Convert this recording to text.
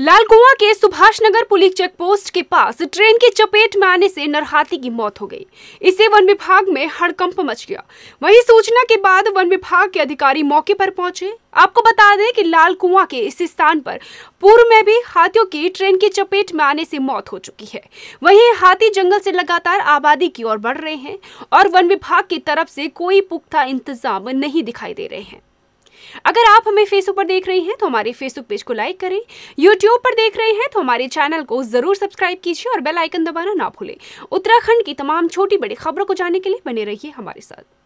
लालकुआ के Subhash Nagar police check post के पास ट्रेन की चपेट में आने से नरहाती की मौत हो गई इससे वन विभाग में हड़कंप मच गया वहीं सूचना के बाद वन विभाग के अधिकारी मौके पर पहुंचे आपको बता दें कि लाल कुआ के इस स्थान पर पूर्व में भी हाथियों की ट्रेन की चपेट में आने से मौत हो चुकी है वहीं हाथी जंगल से लगातार आबादी की ओर बढ़ रहे हैं और वन विभाग की तरफ से कोई पुख्ता इंतजाम नहीं दिखाई दे रहे हैं अगर आप हमें फेसबुक पर देख रहे हैं तो हमारे फेसबुक पेज को लाइक करें यूट्यूब पर देख रहे हैं तो हमारे चैनल को जरूर सब्सक्राइब कीजिए और बेल आइकन दबाना ना भूलें उत्तराखंड की तमाम छोटी बड़ी खबरों को जानने के लिए बने रहिए हमारे साथ